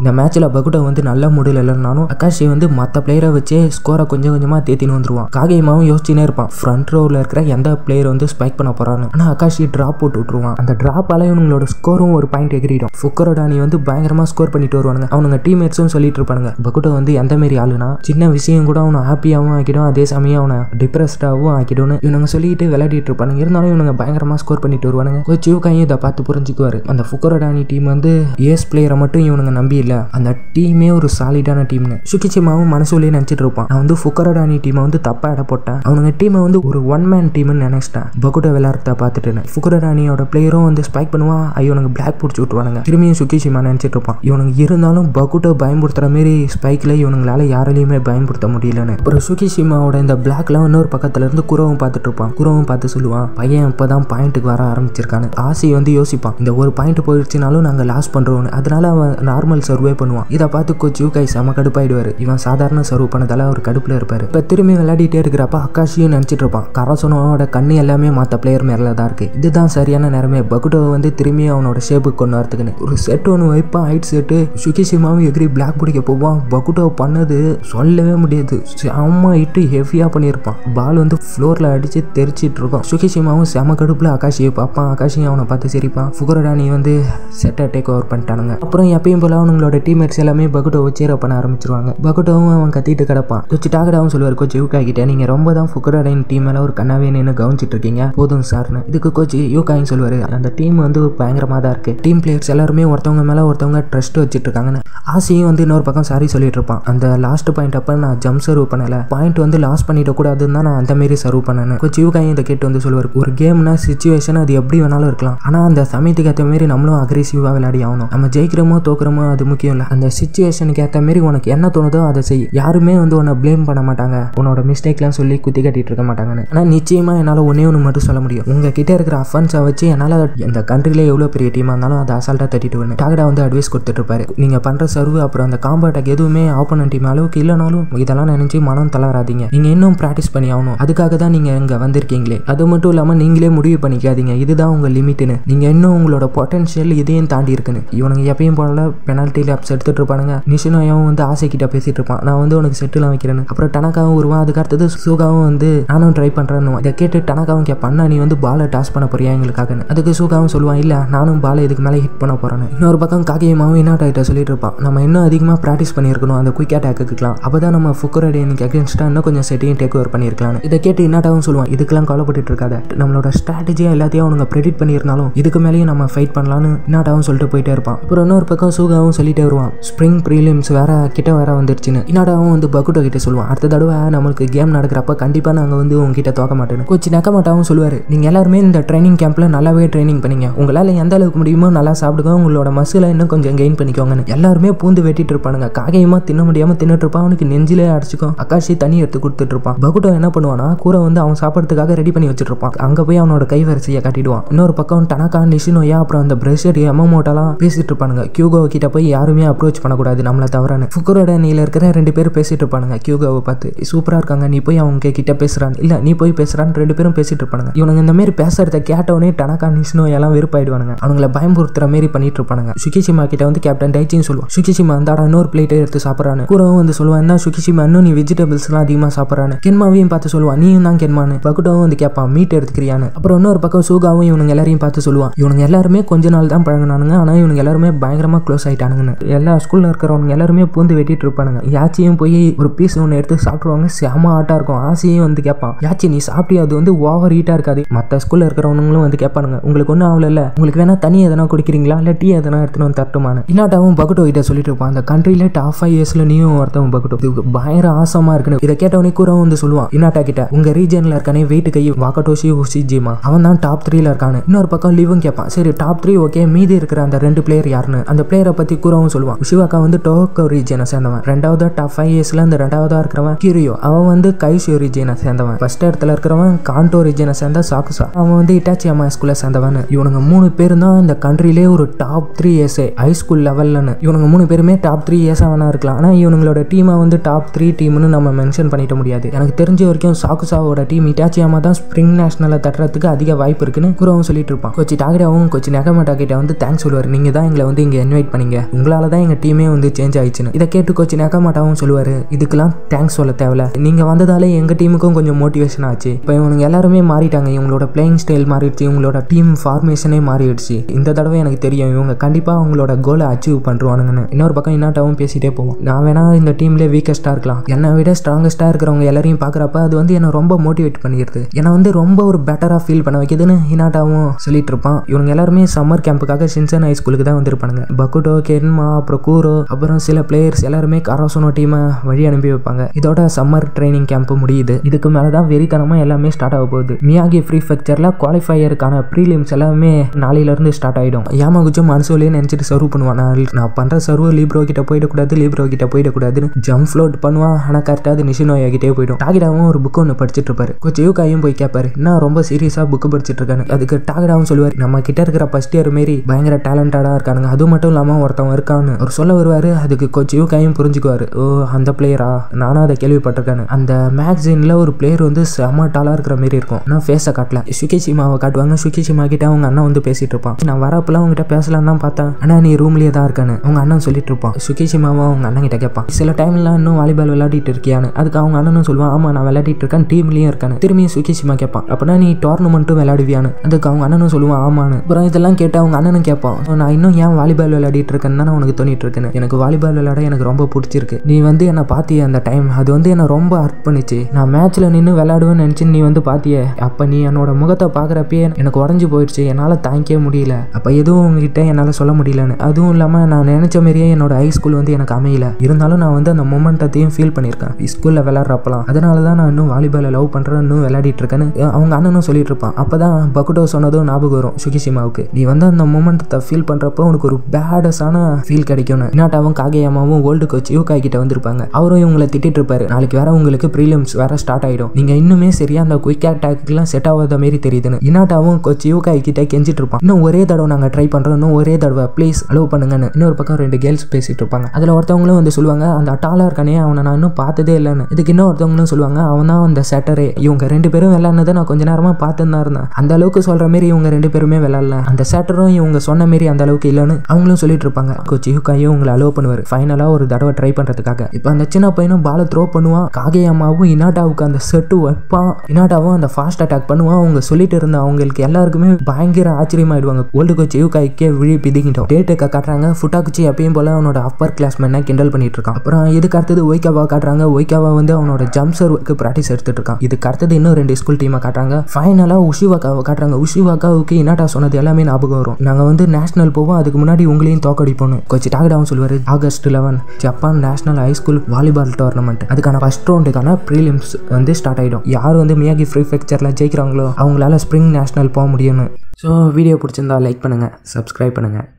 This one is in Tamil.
இந்த மேட்ச்சில் பகுட்டா வந்து நல்ல முடியல இல்லைனாலும் அகாஷி வந்து மற்ற பிளேயரை வச்சே ஸ்கோரை கொஞ்சம் கொஞ்சமாக தேத்தின்னு வந்துருவான் காகையமாவும் யோசிச்சுனே இருப்பான் ஃப்ரண்ட் ரோல இருக்கிற எந்த பிளேயர் வந்து ஸ்பைக் பண்ண போகிறான்னு ஆனால் அகாஷி ட்ராப் போட்டு விட்டுருவான் அந்த ட்ராப்பால் இவங்களோட ஸ்கோரும் ஒரு பாயிண்ட் எகிரிடும் ஃபுக்கரோட வந்து பயங்கரமாக ஸ்கோர் பண்ணிட்டு வருவானுங்க அவனுங்க டீம்மேட்ஸும் சொல்லிட்டு இருப்பானுங்க பகுட்டோ வந்து எந்த மாரி ஆளுனா சின்ன விஷயம் கூட அவனை ஹாப்பியாகவும் ஆக்கிடும் அதே சமயம் அவனை டிப்ரெஸ்டாகவும் ஆக்கிடும்னு இவனுங்க சொல்லிட்டு விளையாடிட்டு இருப்பானுங்க இருந்தாலும் இவனுங்க பயங்கரமாக ஸ்கோர் பண்ணிட்டு வருவானுங்க கோச் கையும் இதை பார்த்து புரிஞ்சுக்குவாரு அந்த ஃபுக்கரோட டீம் வந்து ஏஸ் பிளேயரை மட்டும் இவனுங்க நம்பி இல்லை இல்ல அந்த டீமே ஒரு சாலிடான டீம்னு சுக்கிச்சிமாவும் மனசுலயே நினச்சிட்டு இருப்பான் நான் வந்து புக்கரடானி டீமை வந்து தப்பாக இட போட்டேன் அவனுங்க டீமை வந்து ஒரு ஒன் மேன் டீம்னு நினைச்சிட்டேன் பகுட்ட விளையாடுறத பார்த்துட்டு ஃபுக்கரடானியோட பிளேயரும் வந்து ஸ்பைக் பண்ணுவான் ஐயோனுக்கு பிளாக் பிடிச்சி விட்டுவானுங்க திரும்பியும் சுக்கிச்சிமா நினைச்சிட்டு இருப்பான் இவனுக்கு இருந்தாலும் பகுட்ட பயன்படுத்துற மாதிரி ஸ்பைக்கில் இவனுங்களால யாராலையுமே பயன்படுத்த முடியலன்னு ஒரு சுகிஷிமாவோட இந்த பிளாக்லாம் இன்னொரு பக்கத்துல இருந்து குரவும் பாத்துட்டு இருப்பான் குரவும் பார்த்து சொல்லுவான் பையன் இப்பதான் பாயிண்ட்டுக்கு வர ஆரம்பிச்சிருக்கானு ஆசை வந்து யோசிப்பான் இந்த ஒரு பாயிண்ட் போயிடுச்சுனாலும் நாங்கள் லாஸ் பண்றோம் அதனால அவன் நார்மல் சர்வ் சர்வே பண்ணுவான் இதை பார்த்து கொச்சு கை செம கடுப்பாயிடுவார் இவன் சாதாரண சர்வ் பண்ணதால அவர் கடுப்பில் இருப்பார் இப்போ திரும்பி விளையாடிட்டே இருக்கிறப்ப அக்காஷியும் நினச்சிட்டு இருப்பான் கரசனோட கண்ணு எல்லாமே மற்ற பிளேயர் மேலே தான் இருக்குது இதுதான் சரியான நேரமே பகுடோ வந்து திரும்பி அவனோட ஷேப்புக்கு கொண்டு வரத்துக்குன்னு ஒரு செட் ஒன்று வைப்பான் ஹைட் செட்டு சுகிசிமாவும் எகிரி பிளாக் பிடிக்க போவான் பகுடோ பண்ணது சொல்லவே முடியாது அம்மா இட்டு ஹெவியா பண்ணியிருப்பான் பால் வந்து ஃப்ளோரில் அடித்து தெரிச்சிட்டு இருக்கும் சுகிசிமாவும் செம கடுப்பில் அக்காஷியை பார்ப்பான் ஆகாஷியும் அவனை பார்த்து சிரிப்பான் ஃபுகரோடா நீ வந்து செட்டை டேக் ஓவர் பண்ணிட்டானுங்க அப்புறம் எப்பயும் போல அவனுங்களோட அவனோட டீம்மேட்ஸ் எல்லாமே பகுட்டோவை சேர் பண்ண ஆரம்பிச்சிருவாங்க பகுட்டோவும் அவன் கத்திட்டு கிடப்பான் கொச்சு டாகடாவும் சொல்லுவார் கொச்சு யூகா கிட்ட நீங்க ரொம்ப தான் ஃபுக்கரோடைன் டீம் மேல ஒரு கண்ணாவே நின்று கவனிச்சிட்டு இருக்கீங்க போதும் சார்னு இதுக்கு கொச்சு யூகாயின்னு சொல்லுவாரு அந்த டீம் வந்து பயங்கரமாக தான் இருக்கு டீம் பிளேயர்ஸ் எல்லாருமே ஒருத்தவங்க மேல ஒருத்தவங்க ட்ரஸ்ட் வச்சுட்டு இருக்காங்கன்னு ஆசையும் வந்து இன்னொரு பக்கம் சாரி சொல்லிட்டு இருப்பான் அந்த லாஸ்ட் பாயிண்ட் அப்ப நான் ஜம்ப் சர்வ் பண்ணல பாயிண்ட் வந்து லாஸ் பண்ணிட கூடாதுன்னு தான் நான் அந்த மாரி சர்வ் பண்ணேன் கொச்சு யூகாயும் இதை கேட்டு வந்து சொல்லுவார் ஒரு கேம்னா சுச்சுவேஷன் அது எப்படி வேணாலும் இருக்கலாம் ஆனா அந்த சமயத்துக்கு ஏற்ற மாதிரி நம்மளும் அக்ரெசிவா விளையாடி ஆகணும் நம்ம ஜெயிக்கிறோமோ தோக்குறோமோ அது முக்கியம் இல்லை அந்த சுச்சுவேஷனுக்கு ஏற்ற மாதிரி உனக்கு என்ன தோணுதோ அதை செய் யாருமே வந்து உன்னை ப்ளேம் பண்ண மாட்டாங்க உன்னோட மிஸ்டேக்லாம் சொல்லி குத்தி கட்டிட்டு இருக்க மாட்டாங்கன்னு ஆனால் நிச்சயமாக என்னால் ஒன்றே ஒன்று மட்டும் சொல்ல முடியும் உங்ககிட்ட இருக்கிற அஃபன்ஸை வச்சு என்னால் இந்த கண்ட்ரியில் எவ்வளோ பெரிய டீமாக இருந்தாலும் அதை அசால்ட்டாக தட்டிட்டு வரணும் டாகடா வந்து அட்வைஸ் கொடுத்துட்டு நீங்கள் பண்ணுற சர்வ் அப்புறம் அந்த காம்பாட்டாக் எதுவுமே ஆப்போனன் டீம் அளவுக்கு இல்லைனாலும் இதெல்லாம் நினச்சி மனம் தளராதிங்க நீங்கள் இன்னும் ப்ராக்டிஸ் பண்ணி ஆகணும் அதுக்காக தான் நீங்கள் இங்கே வந்திருக்கீங்களே அது மட்டும் இல்லாமல் நீங்களே முடிவு பண்ணிக்காதீங்க இதுதான் உங்கள் லிமிட்டுன்னு நீங்கள் இன்னும் உங்களோட பொட்டன்ஷியல் இதையும் தாண்டி இருக்குன்னு இவனுங்க எப்பயும் போல பெனால்ட்டியில் கேப்ஸ் எடுத்துட்டு இருப்பானுங்க நிஷினோயாவும் வந்து ஆசை கிட்ட பேசிட்டு இருப்பான் நான் வந்து உனக்கு செட்டில் வைக்கிறேன்னு அப்புறம் டனக்காவும் வருவான் அதுக்கு அடுத்தது சுகாவும் வந்து நானும் ட்ரை பண்றேன் இதை கேட்டு டனக்காவும் கேட்பான் நீ வந்து பாலை டாஸ் பண்ண போறியா எங்களுக்காகன்னு அதுக்கு சுகாவும் சொல்லுவான் இல்லை நானும் பாலை இதுக்கு மேலே ஹிட் பண்ண போறேன் இன்னொரு பக்கம் காக்கியமாவும் என்ன டாக்டர் சொல்லிட்டு இருப்பான் நம்ம இன்னும் அதிகமாக ப்ராக்டிஸ் பண்ணியிருக்கணும் அந்த குயிக் அட்டாக்குக்கலாம் அப்போ தான் நம்ம ஃபுக்கரடியனுக்கு அகேன்ஸ்டா இன்னும் கொஞ்சம் செட்டையும் டேக் ஓவர் பண்ணிருக்கலாம் இதை கேட்டு என்னட்டாவும் சொல்லுவான் இதுக்கெல்லாம் கவலைப்பட்டு இருக்காத நம்மளோட ஸ்ட்ராட்டஜியாக எல்லாத்தையும் அவனுங்க ப்ரெடிட் பண்ணியிருந்தாலும் இதுக்கு மேலேயும் நம்ம ஃபைட் பண்ணலாம்னு என்னட்டாவும் சொல்லிட்டு போயிட்டே இருப்பான் அப்புறம் இன்னொரு பக்கம் சுகாவும் சொல்லி சொல்லிட்டே வருவான் ஸ்ப்ரிங் ப்ரீலியம்ஸ் வேற கிட்ட வேற வந்துருச்சுன்னு என்னடா அவன் வந்து பகுட்டோ கிட்ட சொல்லுவான் அடுத்த தடவை நம்மளுக்கு கேம் நடக்கிறப்ப கண்டிப்பாக நாங்கள் வந்து உங்ககிட்ட தோக்க மாட்டேன்னு கோச் நக்க மாட்டாவும் சொல்லுவார் நீங்கள் எல்லாருமே இந்த ட்ரைனிங் கேம்ப்ல நல்லாவே ட்ரைனிங் பண்ணீங்க உங்களால் எந்த அளவுக்கு முடியுமோ நல்லா சாப்பிடுங்க உங்களோட மசிலை இன்னும் கொஞ்சம் கெயின் பண்ணிக்கோங்கன்னு எல்லாருமே பூந்து வெட்டிட்டு இருப்பானுங்க காகையுமா தின்ன முடியாமல் தின்னுட்டு இருப்பான் அவனுக்கு நெஞ்சிலே அடிச்சுக்கும் அக்காஷி தண்ணி எடுத்து கொடுத்துட்டு இருப்பான் பகுட்டோ என்ன பண்ணுவானா கூரை வந்து அவன் சாப்பிட்றதுக்காக ரெடி பண்ணி வச்சுட்டு இருப்பான் அங்கே போய் அவனோட கை வரிசைய காட்டிடுவான் இன்னொரு பக்கம் டனக்கா நிஷினோயா அப்புறம் அந்த பிரஷர் எமமோட்டெல்லாம் பேசிட்டு இருப்பானுங்க கியூகோ கிட்ட போய் யாருமே அப்ரோச் பண்ணக்கூடாது நம்மளை தவறானு ஃபுக்கரோட நீல இருக்கிற ரெண்டு பேரும் பேசிட்டு இருப்பானுங்க கியூகாவை பார்த்து சூப்பராக இருக்காங்க நீ போய் அவங்க கிட்ட பேசுறான் இல்லை நீ போய் பேசுறான்னு ரெண்டு பேரும் பேசிட்டு இருப்பானுங்க இவனுங்க இந்த மாதிரி பேசுறத கேட்டவனே டனக்கா நிஷ்ணு எல்லாம் வெறுப்பாயிடுவானுங்க அவங்கள பயம்புறுத்துற மாதிரி பண்ணிட்டு இருப்பானுங்க சுகிஷிமா கிட்ட வந்து கேப்டன் டைச்சின்னு சொல்லுவான் சுகிஷிமா அந்தாடா இன்னொரு பிளேட்டை எடுத்து சாப்பிட்றான்னு கூடவும் வந்து சொல்லுவான் என்ன சுகிஷிமா இன்னும் நீ எல்லாம் அதிகமாக சாப்பிட்றானு கென்மாவையும் பார்த்து சொல்லுவான் நீயும் தான் கென்மானு பக்குட்டோவும் வந்து கேட்பான் மீட் எடுத்துக்கிறியானு அப்புறம் இன்னொரு பக்கம் சூகாவும் இவனுங்க எல்லாரையும் பார்த்து சொல்லுவான் இவனுங்க எல்லாருமே கொஞ்ச நாள் தான் பழகினானுங்க ஆனால் இவனுங்க எல்லாருமே பயங்கரமாக க்ளோஸ் ஆயிட்டானுங்க இருப்பானுங்க எல்லா ஸ்கூலில் இருக்கிறவங்க எல்லாருமே பூந்து வெட்டிட்டு இருப்பானுங்க யாச்சியும் போய் ஒரு பீஸ் ஒன்று எடுத்து சாப்பிடுவாங்க செம ஆட்டாக இருக்கும் ஆசையும் வந்து கேட்பான் யாச்சி நீ சாப்பிட்டியா அது வந்து ஓவர் ஹீட்டாக இருக்காது மற்ற ஸ்கூலில் இருக்கிறவங்களும் வந்து கேட்பானுங்க உங்களுக்கு ஒன்றும் ஆகல உங்களுக்கு வேணா தண்ணி எதனா குடிக்கிறீங்களா இல்லை டீ எதனா எடுத்துன்னு வந்து தட்டுமானு இன்னாட்டாவும் பகுட்டோ கிட்ட சொல்லிட்டு இருப்பான் அந்த கண்ட்ரியில் டாப் ஃபைவ் இயர்ஸில் நீயும் ஒருத்தவன் பகுட்டோ இது பயங்கர ஆசமாக இருக்குன்னு இதை கேட்டவனே கூறவும் வந்து சொல்லுவான் இன்னாட்டா கிட்ட உங்க ரீஜனில் இருக்கானே வெயிட் கை வாக்கட்டோஷி ஜிமா அவன் தான் டாப் த்ரீல இருக்கானு இன்னொரு பக்கம் லீவும் கேட்பான் சரி டாப் த்ரீ ஓகே மீதி இருக்கிற அந்த ரெண்டு பிளேயர் யாருன்னு அந்த பிளேயரை பற்றி கூற சிவாவும் சொல்லுவான் சிவாக்கா வந்து டோக்கோ ரீஜியனை சேர்ந்தவன் ரெண்டாவது டாப் ஃபைவ் இயர்ஸ்ல அந்த ரெண்டாவதா இருக்கிறவன் கிரியோ அவன் வந்து கைசியோ ரீஜியனை சேர்ந்தவன் ஃபர்ஸ்ட் இடத்துல இருக்கிறவன் காண்டோ ரீஜியனை சேர்ந்த சாக்குசா அவன் வந்து இட்டாச்சி அம்மா ஸ்கூல்ல சேர்ந்தவன் இவனுங்க மூணு பேரும் தான் இந்த கண்ட்ரிலே ஒரு top three years high school இவங்க இவனுங்க மூணு பேருமே டாப் த்ரீ இயர்ஸ் வேணா இருக்கலாம் ஆனால் இவனுங்களோட டீமை வந்து டாப் த்ரீ டீம்னு நம்ம மென்ஷன் பண்ணிட முடியாது எனக்கு தெரிஞ்ச வரைக்கும் சாக்குசாவோட டீம் அம்மா தான் ஸ்ப்ரிங் நேஷனல தட்டுறதுக்கு அதிக வாய்ப்பு இருக்குன்னு குரவும் சொல்லிட்டு இருப்பான் கொச்சி டாகடாவும் கொச்சி நகமட்டா கிட்ட வந்து தேங்க்ஸ் சொல்லுவார் நீங்க தான் எங்களை வந்து இங்கே இன்வைட் பண்ணீங்க உங்களை உங்களால் தான் எங்கள் டீமே வந்து சேஞ்ச் ஆயிடுச்சுன்னு இதை கேட்டு கோச்சு நக்கமாட்டாவும் சொல்லுவார் இதுக்கெல்லாம் தேங்க்ஸ் சொல்ல தேவை நீங்கள் வந்ததாலே எங்கள் டீமுக்கும் கொஞ்சம் மோட்டிவேஷன் ஆச்சு இப்போ இவனுங்க எல்லாருமே மாறிட்டாங்க இவங்களோட பிளேயிங் ஸ்டைல் மாறிடுச்சு இவங்களோட டீம் ஃபார்மேஷனே மாறிடுச்சு இந்த தடவை எனக்கு தெரியும் இவங்க கண்டிப்பாக அவங்களோட கோலை அச்சீவ் பண்ணுறானுங்கன்னு இன்னொரு பக்கம் என்னட்டாவும் பேசிகிட்டே போவோம் நான் வேணா இந்த டீம்லேயே வீக்கஸ்ட்டாக இருக்கலாம் என்னை விட ஸ்ட்ராங்கஸ்ட்டாக இருக்கிறவங்க எல்லாரையும் பார்க்குறப்ப அது வந்து என்னை ரொம்ப மோட்டிவேட் பண்ணிடுது என்னை வந்து ரொம்ப ஒரு பெட்டராக ஃபீல் பண்ண வைக்கிதுன்னு ஹினாட்டாவும் சொல்லிட்டு இருப்பான் இவங்க எல்லாருமே சம்மர் கேம்புக்காக சின்சன் ஹை ஸ்கூலுக்கு தான் வந்திருப்பானுங்க பக்குடோ கேன் ரோமா அப்புறம் கூரோ அப்புறம் சில பிளேயர்ஸ் எல்லாருமே கரோசனோ டீமை வழி அனுப்பி வைப்பாங்க இதோட சம்மர் ட்ரைனிங் கேம்ப் முடியுது இதுக்கு மேலே தான் வெறித்தனமாக எல்லாமே ஸ்டார்ட் ஆக போகுது மியாகி ஃப்ரீ ஃபெக்சர்ல குவாலிஃபையருக்கான ப்ரீலிம்ஸ் எல்லாமே நாளையிலேருந்து ஸ்டார்ட் ஆகிடும் குச்சம் மனசோலையே நினைச்சிட்டு சர்வ் பண்ணுவான் நான் பண்ற பண்ணுற சர்வ் லீப்ரோ கிட்ட போயிடக்கூடாது லீப்ரோ கிட்ட போயிடக்கூடாதுன்னு ஜம்ப் ஃபுளோட் பண்ணுவான் ஆனால் கரெக்டாக அது நிஷினோயா கிட்டே போயிடும் டாகிடாவும் ஒரு புக் ஒன்று படிச்சுட்டு இருப்பாரு கொஞ்சம் யூகாயும் போய் கேட்பாரு நான் ரொம்ப சீரியஸாக புக்கு படிச்சுட்டு இருக்கானு அதுக்கு டாகிடாவும் சொல்லுவார் நம்ம கிட்ட இருக்கிற ஃபஸ்ட் இயர் மாரி பயங்கர டேலண்டடா இருக்கானுங்க அது மட்டும் இல்லாமல் ஒருத்தவங்க இருக்க இருக்கான்னு அவர் சொல்ல வருவார் அதுக்கு கோச் யூகாயும் புரிஞ்சுக்குவார் ஓ அந்த பிளேயரா நானும் அதை கேள்விப்பட்டிருக்கேன்னு அந்த மேக்சினில் ஒரு பிளேயர் வந்து செம டாலாக இருக்கிற மாரி இருக்கும் நான் ஃபேஸை காட்டல சுகிசிமாவை காட்டுவாங்க சுகிசிமா கிட்ட அவங்க அண்ணன் வந்து பேசிட்டு இருப்பான் நான் வரப்பெல்லாம் அவங்ககிட்ட பேசலாம் தான் பார்த்தேன் ஆனால் நீ ரூம்லேயே தான் இருக்கானு அவங்க அண்ணன் சொல்லிட்டு இருப்பான் சுகிசிமாவும் அவங்க அண்ணன் கிட்ட கேட்பான் சில டைம்லாம் இன்னும் வாலிபால் விளையாடிட்டு இருக்கியான்னு அதுக்கு அவங்க அண்ணனும் சொல்லுவான் ஆமாம் நான் விளையாடிட்டு இருக்கேன் டீம்லேயும் இருக்கானு திரும்பியும் சுகிசிமா கேட்பான் அப்படின்னா நீ டோர்னமெண்ட்டும் விளையாடுவியானு அதுக்கு அவங்க அண்ணனும் சொல்லுவான் ஆமான்னு அப்புறம் இதெல்லாம் கேட்டு அவங்க அண்ணனும் கேட்பான் நான் இன்னும் ஏன் வாலிபால் விளையாடிட்டு இருக்கேன்னு உனக்கு தோணிட்டு இருக்குன்னு எனக்கு வாலிபால் விளையாட எனக்கு ரொம்ப பிடிச்சிருக்கு நீ வந்து என்னை பாத்திய அந்த டைம் அது வந்து என்னை ரொம்ப ஹர்ட் பண்ணிச்சு நான் மேட்ச்ல நின்று விளையாடுவேன்னு நினச்சி நீ வந்து பாத்திய அப்போ நீ என்னோட முகத்தை பார்க்குறப்பயே எனக்கு உடஞ்சி போயிடுச்சு என்னால் தாங்கிக்கவே முடியல அப்போ எதுவும் உங்ககிட்ட என்னால் சொல்ல முடியலன்னு அதுவும் இல்லாமல் நான் நினச்ச மாதிரியே என்னோட ஹை ஸ்கூல் வந்து எனக்கு அமையல இருந்தாலும் நான் வந்து அந்த மூமெண்டத்தையும் ஃபீல் பண்ணியிருக்கேன் ஸ்கூல்ல விளையாடுறப்பலாம் அதனால தான் நான் இன்னும் வாலிபாலை லவ் பண்ணுறேன் இன்னும் விளையாடிட்டு இருக்கேன்னு அவங்க அண்ணனும் சொல்லிட்டு இருப்பான் அப்போ தான் சொன்னதும் ஞாபகம் வரும் சுகிசிமாவுக்கு நீ வந்து அந்த மூமெண்ட்டை ஃபீல் பண்ணுறப்போ உனக்கு ஒரு பேடஸான ஃபீல் கிடைக்கும்னு இனாட்டாவும் காகையாமாவும் ஓல்டு கோச் யூகா கிட்ட வந்திருப்பாங்க அவரும் இவங்களை திட்டிட்டு இருப்பாரு நாளைக்கு வேற உங்களுக்கு ப்ரீலியம்ஸ் வேற ஸ்டார்ட் ஆயிடும் நீங்க இன்னுமே சரியா அந்த குயிக் அட்டாக்லாம் செட் ஆகாத மாதிரி தெரியுதுன்னு இனாட்டாவும் கோச் யூகா கிட்ட கெஞ்சிட்டு இருப்பான் இன்னும் ஒரே தடவை நாங்க ட்ரை பண்றோம் இன்னும் ஒரே தடவை ப்ளீஸ் அலோவ் பண்ணுங்கன்னு இன்னொரு பக்கம் ரெண்டு கேர்ள்ஸ் பேசிட்டு இருப்பாங்க அதுல ஒருத்தவங்களும் வந்து சொல்லுவாங்க அந்த அட்டாலா இருக்கானே அவனை நான் இன்னும் பார்த்ததே இல்லைன்னு இதுக்கு இன்னும் ஒருத்தவங்களும் சொல்லுவாங்க அவன் தான் அந்த சட்டரே இவங்க ரெண்டு பேரும் விளாட்னதை நான் கொஞ்ச நேரமா பார்த்துன்னு தான் இருந்தேன் அந்த அளவுக்கு சொல்ற மாதிரி இவங்க ரெண்டு பேருமே விளாட்ல அந்த சட்டரும் இவங்க சொன்ன மாரி அந்த அளவுக்கு இல்லைன்னு அவங்களும் சொல்லிட்டு இருப்பாங்க கோச் யுகாயும் உங்களை அலோவ் பண்ணுவார் ஃபைனலாக ஒரு தடவை ட்ரை பண்ணுறதுக்காக இப்போ அந்த சின்ன பையனும் பாலை த்ரோ பண்ணுவான் காகேயம்மாவும் இனாட்டாவுக்கு அந்த செட்டு வைப்பான் இனாட்டாவும் அந்த ஃபாஸ்ட் அட்டாக் பண்ணுவான் அவங்க சொல்லிட்டு இருந்த அவங்களுக்கு எல்லாருக்குமே பயங்கர ஆச்சரியமாயிடுவாங்க ஓல்டு கோச் யூகாய்க்கே விழி பிதிக்கிட்டோம் டேட்டுக்கு காட்டுறாங்க ஃபுட்டா குச்சி எப்பயும் போல அவனோட அப்பர் கிளாஸ் மேனை கிண்டல் பண்ணிட்டு இருக்கான் அப்புறம் இதுக்கு அடுத்தது ஒய்காவா காட்டுறாங்க ஒய்காவா வந்து அவனோட ஜம்ப் சர்வுக்கு ப்ராக்டிஸ் எடுத்துட்டு இருக்கான் இதுக்கு அடுத்தது இன்னும் ரெண்டு ஸ்கூல் டீமை காட்டுறாங்க ஃபைனலாக உஷிவாக்காவை காட்டுறாங்க உஷிவாக்காவுக்கு இனாட்டா சொன்னது எல்லாமே ஞாபகம் வரும் நாங்கள் வந்து நேஷனல் போவோம் அதுக்கு முன்னாடி உங்களையும் தோக்கடிப்போம் கோச் டாகடாவும் சொல்லுவார் August eleven Japan national high school volleyball tournament அதுக்கான ஃபஸ்ட் ரவுண்டுக்கான ப்ரீலிம்ஸ் வந்து ஸ்டார்ட் ஆகிடும் யார் வந்து மியாகி ஃப்ரீ ப்ரிஃபெக்சரில் ஜெயிக்கிறாங்களோ அவங்களால ஸ்ப்ரிங் நேஷனல் போக முடியும்னு ஸோ வீடியோ பிடிச்சிருந்தா லைக் பண்ணுங்கள் சப்ஸ்கிரைப் பண்ணுங்கள்